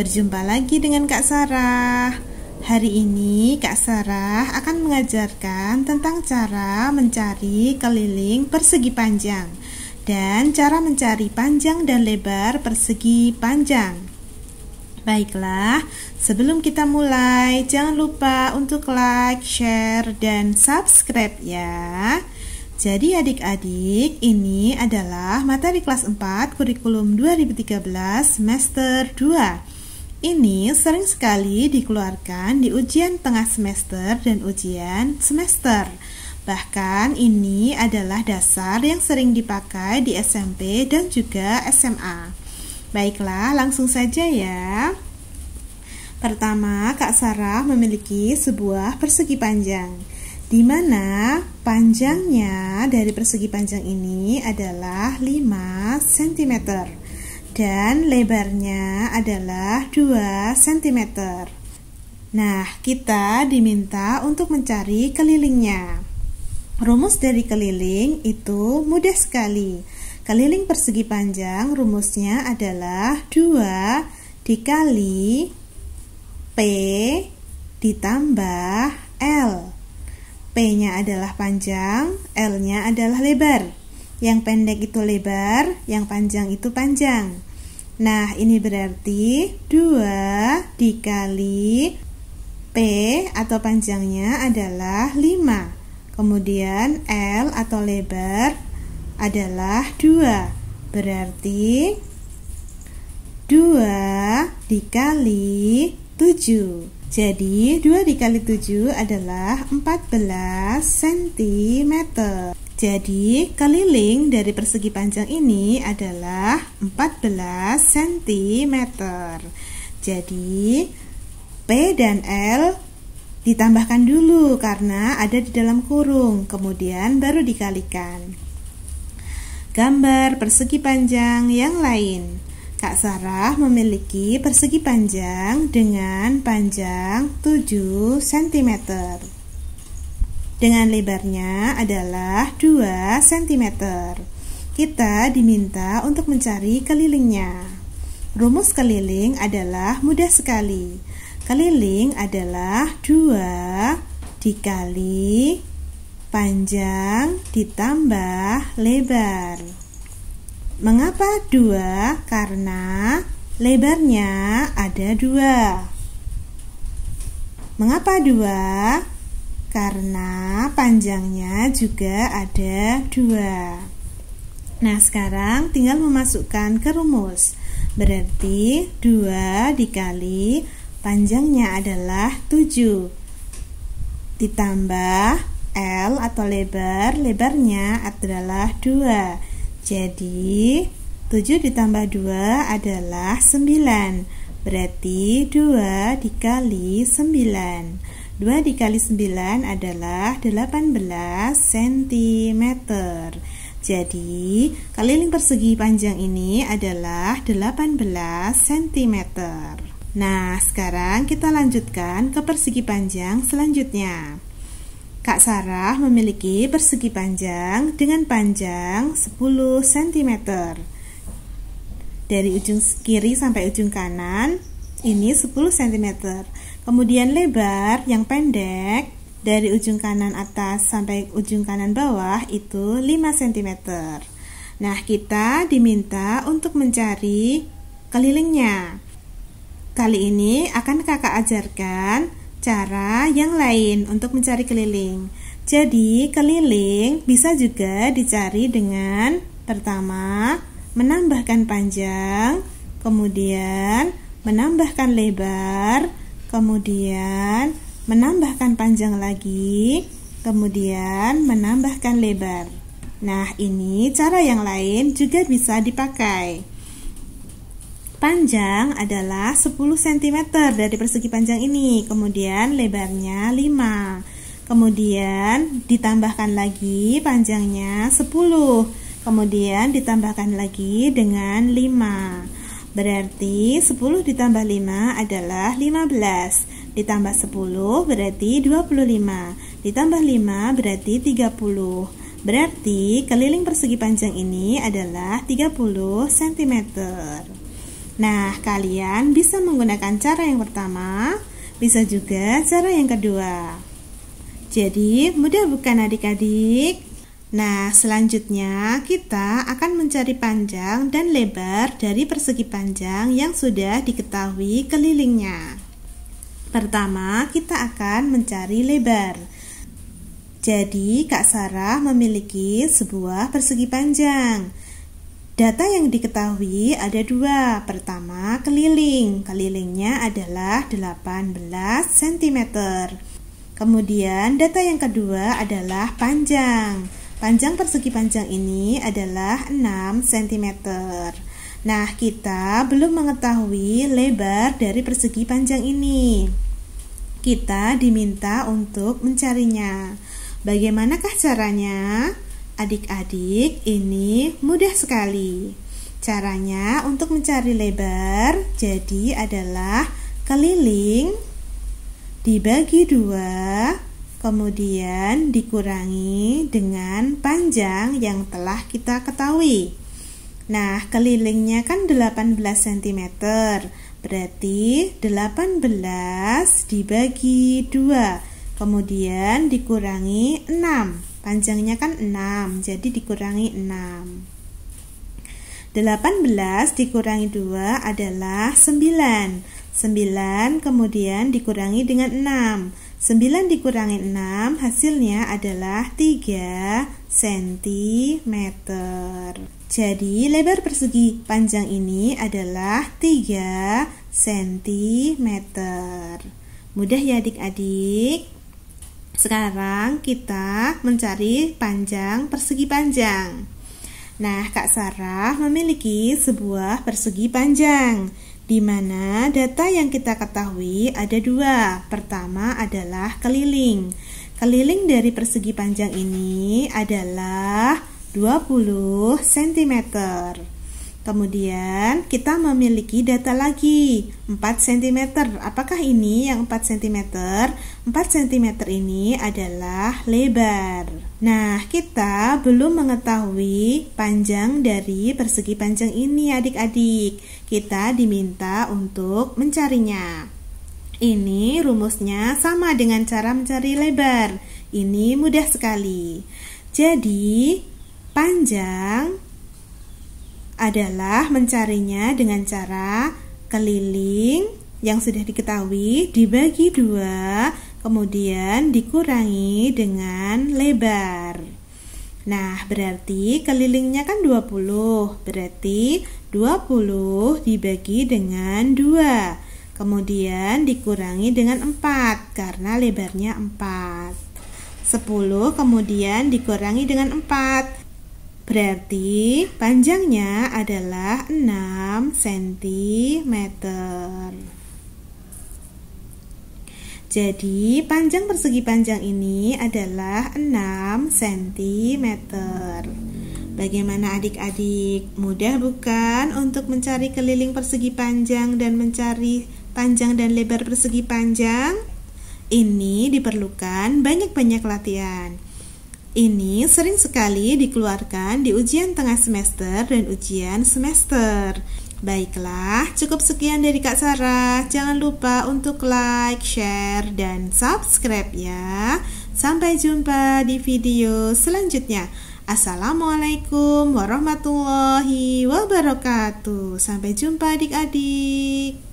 Berjumpa lagi dengan Kak Sarah. Hari ini Kak Sarah akan mengajarkan tentang cara mencari keliling persegi panjang dan cara mencari panjang dan lebar persegi panjang. Baiklah, sebelum kita mulai, jangan lupa untuk like, share, dan subscribe ya. Jadi adik-adik, ini adalah materi kelas 4 kurikulum 2013 semester 2. Ini sering sekali dikeluarkan di ujian tengah semester dan ujian semester. Bahkan ini adalah dasar yang sering dipakai di SMP dan juga SMA. Baiklah, langsung saja ya. Pertama, Kak Sarah memiliki sebuah persegi panjang di mana panjangnya dari persegi panjang ini adalah 5 cm dan lebarnya adalah 2 cm. Nah, kita diminta untuk mencari kelilingnya. Rumus dari keliling itu mudah sekali. Keliling persegi panjang rumusnya adalah 2 dikali P ditambah L. P-nya adalah panjang, L-nya adalah lebar. Yang pendek itu lebar, yang panjang itu panjang. Nah, ini berarti 2 dikali P atau panjangnya adalah 5. Kemudian L atau lebar adalah 2. Berarti 2 dikali 7. Jadi 2 dikali 7 adalah 14 cm jadi, keliling dari persegi panjang ini adalah 14 cm. Jadi, P dan L ditambahkan dulu karena ada di dalam kurung, kemudian baru dikalikan. Gambar persegi panjang yang lain. Kak Sarah memiliki persegi panjang dengan panjang 7 cm dengan lebarnya adalah 2 cm. Kita diminta untuk mencari kelilingnya. Rumus keliling adalah mudah sekali. Keliling adalah 2 dikali panjang ditambah lebar. Mengapa 2? Karena lebarnya ada 2. Mengapa 2? karena panjangnya juga ada dua. Nah, sekarang tinggal memasukkan ke rumus. Berarti 2 dikali panjangnya adalah 7. Ditambah L atau lebar, lebarnya adalah 2. Jadi 7 ditambah 2 adalah 9. Berarti 2 dikali 9. 2 dikali 9 adalah 18 cm. Jadi, keliling persegi panjang ini adalah 18 cm. Nah, sekarang kita lanjutkan ke persegi panjang selanjutnya. Kak Sarah memiliki persegi panjang dengan panjang 10 cm. Dari ujung kiri sampai ujung kanan, ini 10 cm. Kemudian lebar yang pendek dari ujung kanan atas sampai ujung kanan bawah itu 5 cm. Nah, kita diminta untuk mencari kelilingnya. Kali ini akan kakak ajarkan cara yang lain untuk mencari keliling. Jadi, keliling bisa juga dicari dengan pertama menambahkan panjang, kemudian menambahkan lebar, kemudian menambahkan panjang lagi, kemudian menambahkan lebar. Nah, ini cara yang lain juga bisa dipakai. Panjang adalah 10 cm dari persegi panjang ini, kemudian lebarnya 5. Kemudian ditambahkan lagi panjangnya 10, kemudian ditambahkan lagi dengan 5. Berarti 10 ditambah 5 adalah 15 Ditambah 10 berarti 25 Ditambah 5 berarti 30 Berarti keliling persegi panjang ini adalah 30 cm Nah kalian bisa menggunakan cara yang pertama Bisa juga cara yang kedua Jadi mudah bukan adik-adik? Nah, selanjutnya kita akan mencari panjang dan lebar dari persegi panjang yang sudah diketahui kelilingnya. Pertama, kita akan mencari lebar. Jadi, Kak Sarah memiliki sebuah persegi panjang. Data yang diketahui ada dua. Pertama, keliling. Kelilingnya adalah 18 cm. Kemudian, data yang kedua adalah panjang. Panjang persegi panjang ini adalah 6 cm. Nah, kita belum mengetahui lebar dari persegi panjang ini. Kita diminta untuk mencarinya. Bagaimanakah caranya? Adik-adik, ini mudah sekali. Caranya untuk mencari lebar jadi adalah keliling dibagi dua kemudian dikurangi dengan panjang yang telah kita ketahui. Nah, kelilingnya kan 18 cm, berarti 18 dibagi 2, kemudian dikurangi 6. Panjangnya kan 6, jadi dikurangi 6. 18 dikurangi 2 adalah 9. 9 kemudian dikurangi dengan 6. 9 dikurangi 6 hasilnya adalah 3 cm. Jadi lebar persegi panjang ini adalah 3 cm. Mudah ya adik-adik? Sekarang kita mencari panjang persegi panjang. Nah, Kak Sarah memiliki sebuah persegi panjang di mana data yang kita ketahui ada dua. Pertama adalah keliling. Keliling dari persegi panjang ini adalah 20 cm. Kemudian kita memiliki data lagi 4 cm. Apakah ini yang 4 cm? 4 cm ini adalah lebar. Nah, kita belum mengetahui panjang dari persegi panjang ini adik-adik. Kita diminta untuk mencarinya. Ini rumusnya sama dengan cara mencari lebar. Ini mudah sekali. Jadi, panjang adalah mencarinya dengan cara keliling yang sudah diketahui dibagi dua kemudian dikurangi dengan lebar. Nah, berarti kelilingnya kan 20, berarti 20 dibagi dengan 2, kemudian dikurangi dengan 4 karena lebarnya 4. 10 kemudian dikurangi dengan 4 Berarti panjangnya adalah 6 cm. Jadi panjang persegi panjang ini adalah 6 cm. Bagaimana adik-adik? Mudah bukan untuk mencari keliling persegi panjang dan mencari panjang dan lebar persegi panjang? Ini diperlukan banyak-banyak latihan. Ini sering sekali dikeluarkan di ujian tengah semester dan ujian semester. Baiklah, cukup sekian dari Kak Sarah. Jangan lupa untuk like, share, dan subscribe ya. Sampai jumpa di video selanjutnya. Assalamualaikum warahmatullahi wabarakatuh. Sampai jumpa adik-adik.